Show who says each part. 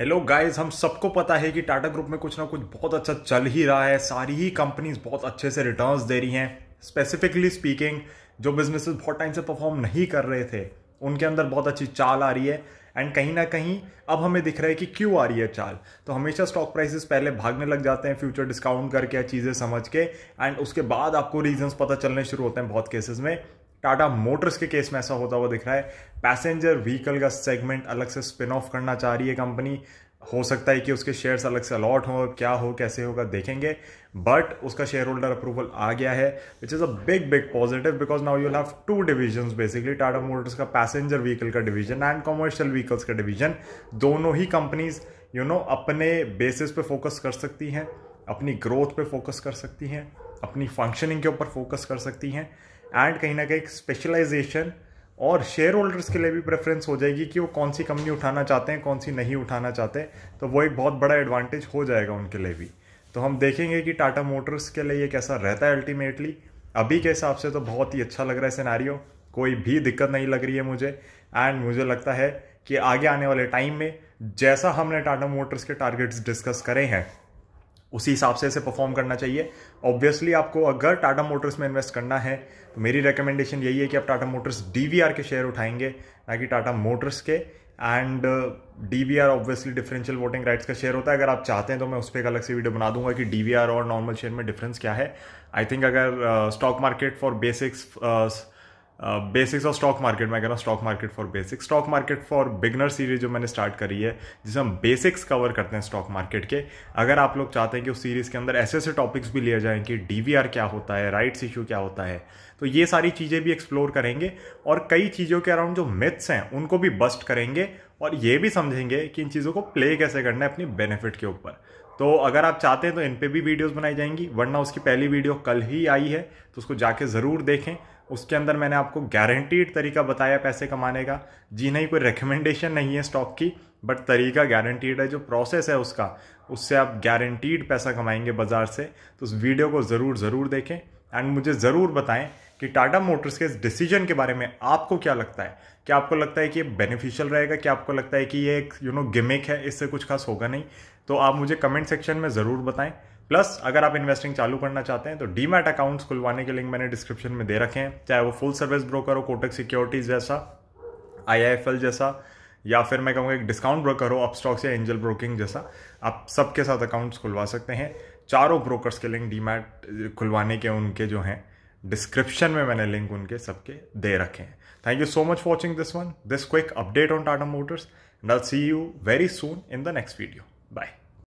Speaker 1: hello guys हम सबको पता है कि टाटा ग्रुप में कुछ ना कुछ बहुत अच्छा चल ही रहा है सारी ही कंपनीज बहुत अच्छे से रिटर्न्स दे रही हैं स्पेसिफिकली स्पीकिंग जो बिजनेसेस बहुत टाइम से परफॉर्म नहीं कर रहे थे उनके अंदर बहुत अच्छी चाल आ रही है एंड कहीं ना कहीं अब हमें दिख रहा है कि क्यों आ रही है चाल तो हमेशा स्टॉक प्राइसेस पहले भागने लग जाते हैं फ्यूचर डिस्काउंट करके चीज़ें समझ के एंड उसके बाद आपको रीजंस पता चलने शुरू होते हैं बहुत केसेस में टाटा मोटर्स के केस में ऐसा होता हुआ दिख रहा है पैसेंजर व्हीकल का सेगमेंट अलग से स्पिन ऑफ करना चाह रही है कंपनी हो सकता है कि उसके शेयर्स अलग से अलॉट हो क्या हो कैसे होगा देखेंगे बट उसका शेयर होल्डर अप्रूवल आ गया है which is a big big positive because now you have two divisions basically Tata Motors का पैसेंजर व्हीकल का डिवीजन एंड कॉमर्शियल व्हीकल्स का डिवीजन दोनों ही कंपनीज यू नो अपने बेसिस पे फोकस कर सकती हैं अपनी ग्रोथ पे फोकस कर सकती हैं अपनी फंक्शनिंग के ऊपर फोकस कर सकती हैं एंड कहीं ना कहीं स्पेशलाइजेशन और शेयर होल्डर्स के लिए भी प्रेफरेंस हो जाएगी कि वो कौन सी कंपनी उठाना चाहते हैं कौन सी नहीं उठाना चाहते तो वो एक बहुत बड़ा एडवांटेज हो जाएगा उनके लिए भी तो हम देखेंगे कि टाटा मोटर्स के लिए ये कैसा रहता है अल्टीमेटली अभी के हिसाब से तो बहुत ही अच्छा लग रहा है सिनारियो कोई भी दिक्कत नहीं लग रही है मुझे एंड मुझे लगता है कि आगे आने वाले टाइम में जैसा हमने टाटा मोटर्स के टारगेट्स डिस्कस करे हैं उसी हिसाब से इसे परफॉर्म करना चाहिए ऑब्वियसली आपको अगर टाटा मोटर्स में इन्वेस्ट करना है तो मेरी रिकमेंडेशन यही है कि आप टाटा मोटर्स डी के शेयर उठाएंगे ना कि टाटा मोटर्स के and D V R obviously differential voting rights का शेयर होता है अगर आप चाहते हैं तो मैं उस पर एक अलग से वीडियो बना दूंगा कि डी वी आर और नॉर्मल शेयर में डिफरेंस क्या है आई थिंक अगर stock market for basics basics of stock market मैं कह रहा हूँ stock market for basics stock market for beginner series जो मैंने स्टार्ट करी है जिसमें हम बेसिक्स कवर करते हैं स्टॉक मार्केट के अगर आप लोग चाहते हैं कि उस सीरीज़ के अंदर ऐसे ऐसे टॉपिक्स भी लिए जाएं कि डी क्या होता है राइट्स इश्यू क्या होता है तो ये सारी चीज़ें भी एक्सप्लोर करेंगे और कई चीज़ों के अराउंड जो मिथ्स हैं उनको भी बस्ट करेंगे और ये भी समझेंगे कि इन चीज़ों को प्ले कैसे करना है अपनी बेनिफिट के ऊपर तो अगर आप चाहते हैं तो इन पर भी वीडियोज़ बनाई जाएंगी वरना उसकी पहली वीडियो कल ही आई है तो उसको जाके ज़रूर देखें उसके अंदर मैंने आपको गारंटीड तरीका बताया पैसे कमाने का जी नहीं कोई रिकमेंडेशन नहीं है स्टॉक की बट तरीका गारंटीड है जो प्रोसेस है उसका उससे आप गारंटीड पैसा कमाएंगे बाज़ार से तो उस वीडियो को ज़रूर ज़रूर देखें एंड मुझे ज़रूर बताएं कि टाटा मोटर्स के इस डिसीजन के बारे में आपको क्या लगता है क्या आपको लगता है कि ये बेनिफिशियल रहेगा क्या आपको लगता है कि ये एक यू नो गिमिक है इससे कुछ खास होगा नहीं तो आप मुझे कमेंट सेक्शन में ज़रूर बताएं प्लस अगर आप इन्वेस्टिंग चालू करना चाहते हैं तो डीमैट अकाउंट्स खुलवाने के लिंक मैंने डिस्क्रिप्शन में दे रखे हैं चाहे वो फुल सर्विस ब्रोकर हो कोटक सिक्योरिटीज जैसा आई जैसा या फिर मैं कहूँगा एक डिस्काउंट ब्रोकर हो अपस्टॉक्स या एंजल ब्रोकिंग जैसा आप सबके साथ अकाउंट्स खुलवा सकते हैं चारों ब्रोकर्स के लिंक डीमैट खुलवाने के उनके जो हैं डिस्क्रिप्शन में मैंने लिंक उनके सबके दे रखे हैं thank you so much watching this one this quick update on Tata Motors नल see you very soon in the next video bye